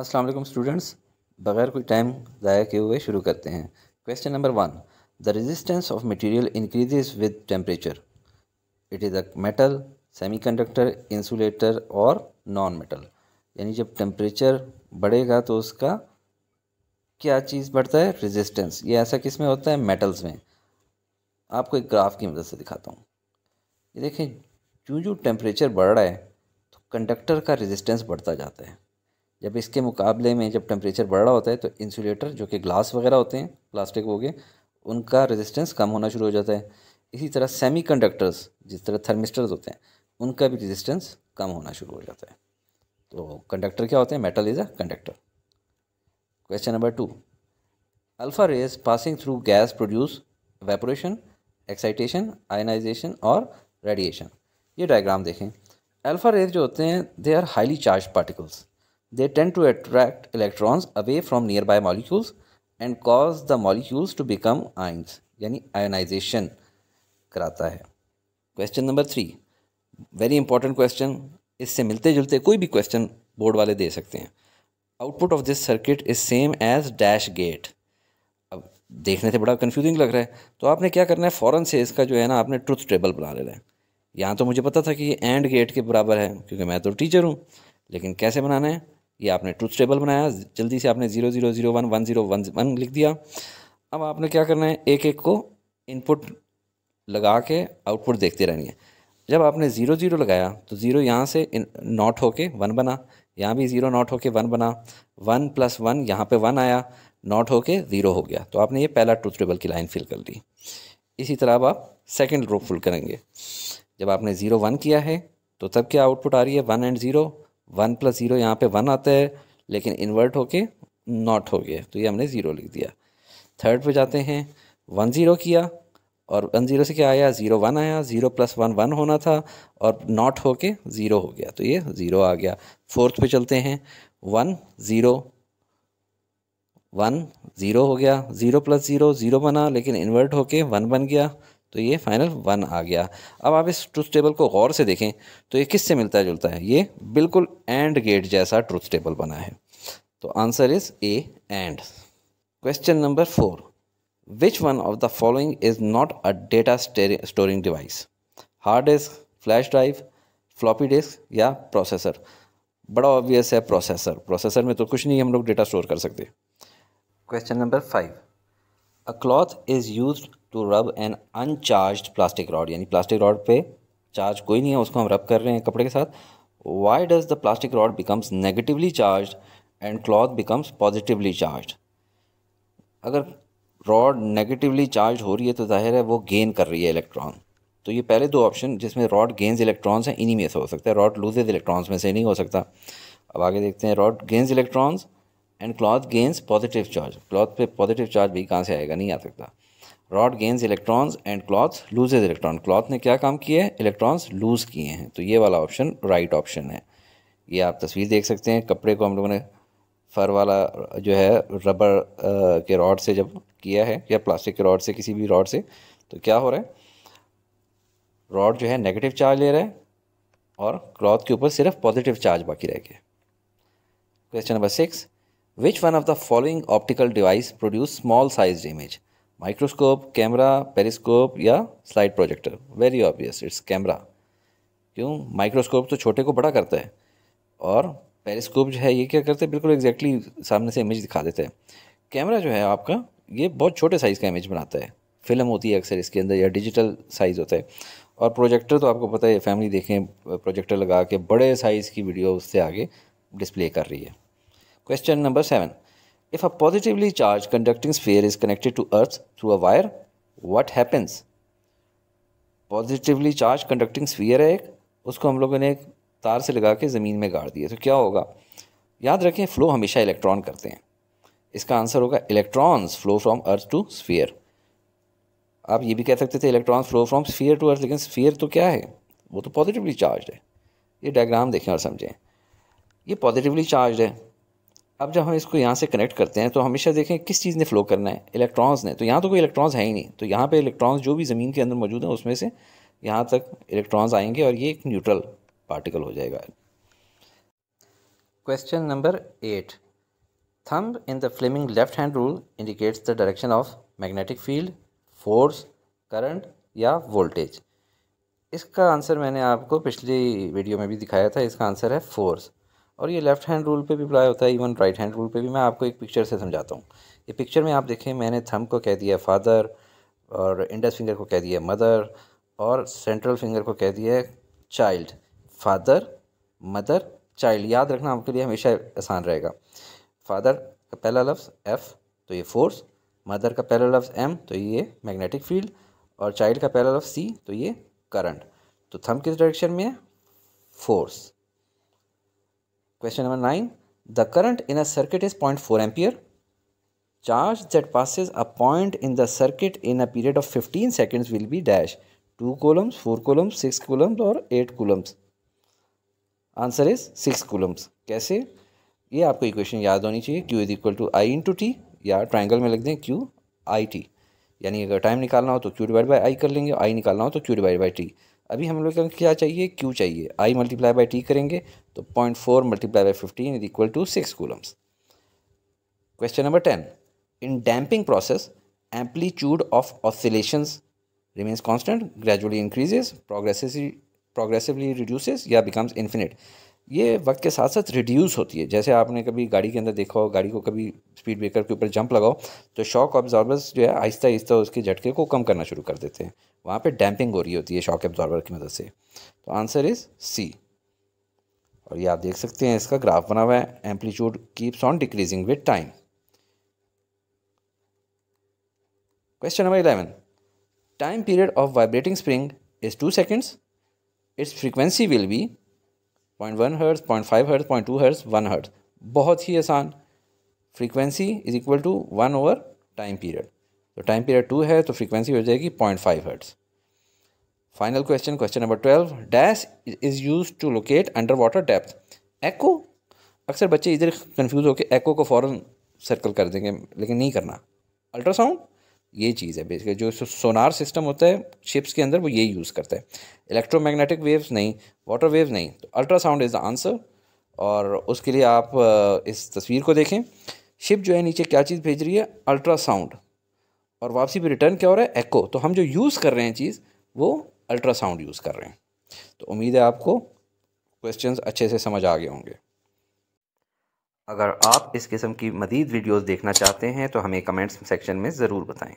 अस्सलाम वालेकुम स्टूडेंट्स बगैर कोई टाइम ज़ाया किए हुए शुरू करते हैं question number one the resistance of material increases with temperature it is a metal semiconductor insulator और नॉन मेटल यानी जब टेम्परेचर बढ़ेगा तो उसका क्या चीज़ बढ़ता है रेजिस्टेंस ये ऐसा किस में होता है मेटल्स में आपको एक ग्राफ की मदद से दिखाता हूँ ये देखें जो जो टेम्परेचर बढ़ रहा है तो कंडक्टर का रेजिस्टेंस बढ़ता जाता है जब इसके मुकाबले में जब टेम्परेचर बढ़ रहा होता है तो इंसुलेटर जो कि ग्लास वगैरह होते हैं प्लास्टिक हो गए उनका रेजिस्टेंस कम होना शुरू हो जाता है इसी तरह सेमी कंडक्टर्स जिस तरह थर्मिस्टर्स होते हैं उनका भी रेजिस्टेंस कम होना शुरू हो जाता है तो कंडक्टर क्या होते हैं metal is a conductor question number two alpha rays passing through gas produce vaporisation excitation ionisation और रेडिएशन ये डायग्राम देखें अल्फा रेज जो होते हैं they are highly charged particles They tend to attract electrons away from nearby molecules and cause the molecules to become ions यानी ionisation कराता है question number three very important question इससे मिलते जुलते कोई भी क्वेश्चन बोर्ड वाले दे सकते हैं output of this circuit is same as dash gate अब देखने से बड़ा कन्फ्यूजिंग लग रहा है तो आपने क्या करना है फ़ौरन से इसका जो है ना आपने ट्रुथ टेबल बना लेना है यहाँ तो मुझे पता था कि ये एंड गेट के बराबर है क्योंकि मैं तो टीचर हूँ लेकिन कैसे बनाना है ये आपने ट्रूथ टेबल बनाया जल्दी से आपने zero zero zero one one zero one one लिख दिया अब आपने क्या करना है एक एक को इनपुट लगा के आउटपुट देखते रहनी है जब आपने ज़ीरो ज़ीरो लगाया तो ज़ीरो यहाँ से नॉट होके वन बना यहाँ भी ज़ीरो नॉट होके वन बना वन प्लस वन यहाँ पे वन आया नॉट होके ज़ीरो हो गया तो आपने ये पहला ट्रूथ टेबल की लाइन फिल कर ली इसी तरह अब आप सेकेंड रो फुल करेंगे जब आपने ज़ीरो वन किया है तो तब क्या आउटपुट आ रही है one and zero one plus zero यहाँ पे वन आता है लेकिन इन्वर्ट होके नॉट हो गया तो ये हमने ज़ीरो लिख दिया थर्ड पे जाते हैं वन ज़ीरो किया और वन ज़ीरो से क्या आया ज़ीरो वन आया ज़ीरो प्लस वन वन होना था और नॉट होके ज़ीरो हो गया तो ये ज़ीरो आ गया फोर्थ पे चलते हैं वन ज़ीरो वन ज़ीरो हो गया ज़ीरो प्लस ज़ीरो ज़ीरो बना लेकिन इन्वर्ट होके वन बन गया तो ये फाइनल वन आ गया अब आप इस ट्रुथ टेबल को गौर से देखें तो ये किससे मिलता जुलता है ये बिल्कुल एंड गेट जैसा ट्रुथ टेबल बना है तो answer is A and question number four which one of the following is not a data storing device hard disk flash drive floppy disk या प्रोसेसर बड़ा ऑब्वियस है प्रोसेसर प्रोसेसर में तो कुछ नहीं हम लोग डेटा स्टोर कर सकते question number five a cloth is use to rub an uncharged plastic rod यानी प्लास्टिक रॉड पे चार्ज कोई नहीं है उसको हम रब कर रहे हैं कपड़े के साथ why does the plastic rod becomes negatively charged and cloth becomes positively charged अगर रॉड नेगेटिवली चार्ज हो रही है तो जाहिर है वो गेन कर रही है इलेक्ट्रॉन तो ये पहले दो ऑप्शन जिसमें रॉड गेंस इलेक्ट्रॉन्स हैं इन्हीं में से हो सकता है रॉड लूजेज इलेक्ट्रॉन्स में से नहीं हो सकता अब आगे देखते हैं rod gains electrons and cloth gains positive charge cloth पे पॉजिटिव चार्ज भी कहाँ से आएगा नहीं आ सकता rod gains electrons and cloth loses electron cloth ने क्या काम किया है इलेक्ट्रॉन्स लूज किए हैं तो ये वाला ऑप्शन राइट ऑप्शन है ये आप तस्वीर देख सकते हैं कपड़े को हम लोगों ने फर वाला जो है रबर के रॉड से जब किया है या प्लास्टिक के रॉड से किसी भी रॉड से तो क्या हो रहा है रॉड जो है नेगेटिव चार्ज ले रहा है और क्लॉथ के ऊपर सिर्फ पॉजिटिव चार्ज बाकी रह गया question number six Which one of the following optical device produce small sized image? Microscope, camera, periscope या slide projector? Very obvious, it's camera. क्यों माइक्रोस्कोप तो छोटे को बड़ा करता है और पेरिस्कोप जो है ये क्या करते हैं बिल्कुल एग्जैक्टली exactly सामने से इमेज दिखा देते हैं कैमरा जो है आपका ये बहुत छोटे साइज़ का इमेज बनाता है फिल्म होती है अक्सर इसके अंदर या डिजिटल साइज़ होता है और प्रोजेक्टर तो आपको पता है फैमिली देखें प्रोजेक्टर लगा के बड़े साइज़ की वीडियो उससे आगे डिस्प्ले कर रही है Question number 7. If a positively charged conducting sphere is connected to earth through a wire, what happens? Positively charge conducting sphere है एक उसको हम लोगों ने एक तार से लगा के ज़मीन में गाड़ दिया तो क्या होगा याद रखें फ़्लो हमेशा इलेक्ट्रॉन करते हैं इसका आंसर होगा electrons flow from earth to sphere आप ये भी कह सकते थे electrons flow from sphere to earth लेकिन स्फीयर तो क्या है वो तो पॉजिटिवली चार्ज है ये डायग्राम देखें और समझें ये पॉजिटिवली चार्ज है अब जब हम इसको यहाँ से कनेक्ट करते हैं तो हमेशा देखें किस चीज़ ने फ्लो करना है इलेक्ट्रॉन्स ने तो यहाँ तो कोई इलेक्ट्रॉन्स है ही नहीं तो यहाँ पे इलेक्ट्रॉन्स जो भी ज़मीन के अंदर मौजूद हैं उसमें से यहाँ तक इलेक्ट्रॉन्स आएंगे और ये एक न्यूट्रल पार्टिकल हो जाएगा question number eight thumb in the Fleming left hand rule indicates the direction of magnetic field force current या वोल्टेज इसका आंसर मैंने आपको पिछली वीडियो में भी दिखाया था इसका आंसर है फोर्स और ये लेफ़्ट हैंड रूल पे भी अप्लाई होता है इवन राइट हैंड रूल पे भी मैं आपको एक पिक्चर से समझाता हूँ ये पिक्चर में आप देखें मैंने थम को कह दिया फादर और इंडस फिंगर को कह दिया मदर और सेंट्रल फिंगर को कह दिया चाइल्ड फादर मदर चाइल्ड याद रखना आपके लिए हमेशा आसान रहेगा फादर का पहला लफ्ज़ एफ़ तो ये फोर्स मदर का पहला लफ्ज़ एम तो ये मैग्नेटिक फील्ड और चाइल्ड का पहला लफ्ज़ सी तो ये करंट तो थम किस डायरेक्शन में है force Question number 9. The current in a circuit is 0.4 ampere. Charge that passes a point in the circuit in a period of 15 seconds will be dash 2 coulombs, 4 coulombs, 6 coulombs और 8 coulombs. Answer is 6 coulombs. कैसे ये आपको equation याद होनी चाहिए Q is equal to I into T या triangle में लिख दें Q आई टी यानी अगर टाइम निकालना हो तो Q डिवाइड बाई आई कर लेंगे आई निकालना हो तो Q डिवाइड बाई टी अभी हम लोग को क्या चाहिए क्यू चाहिए आई मल्टीप्लाई बाई टी करेंगे तो point four multiply by fifteen is equal to six coulombs question number ten in damping process amplitude of oscillations remains constant gradually increases progressively reduces या बिकम्स इन्फिनिट ये वक्त के साथ साथ reduce होती है जैसे आपने कभी गाड़ी के अंदर देखा हो गाड़ी को कभी स्पीड ब्रेकर के ऊपर जंप लगाओ तो शॉक ऑब्जॉर्बर्स जो है आहिस्ता आहिस्ता उसके झटके को कम करना शुरू कर देते हैं वहाँ पे डैम्पिंग हो रही होती है शॉक ऑब्जॉर्बर की मदद से तो आंसर इज़ सी और ये आप देख सकते हैं इसका ग्राफ बना हुआ है amplitude keeps on decreasing with time question number eleven time period of vibrating spring is two seconds its frequency will be point one hertz point five hertz point two hertz one hertz बहुत ही आसान frequency is equal to one over time period तो time period two है तो frequency हो जाएगी point five hertz final question question number twelve dash is use to locate under water depth echo अक्सर बच्चे इधर कन्फ्यूज होकर एको को फ़ौरन सर्कल कर देंगे लेकिन नहीं करना अल्ट्रासाउंड ये चीज़ है बेसिकली जो सोनार सिस्टम होता है शिप्स के अंदर वो ये यूज़ करता है इलेक्ट्रोमैग्नेटिक वेव्स नहीं वाटर वेव्स नहीं तो अल्ट्रासाउंड इज़ द आंसर और उसके लिए आप इस तस्वीर को देखें शिप जो है नीचे क्या चीज़ भेज रही है अल्ट्रासाउंड और वापसी पर रिटर्न क्या हो रहा है एको तो हम जो यूज़ कर रहे हैं चीज़ वो अल्ट्रासाउंड यूज़ कर रहे हैं तो उम्मीद है आपको क्वेश्चंस अच्छे से समझ आ गए होंगे अगर आप इस किस्म की मदीद वीडियोस देखना चाहते हैं तो हमें कमेंट्स सेक्शन में ज़रूर बताएं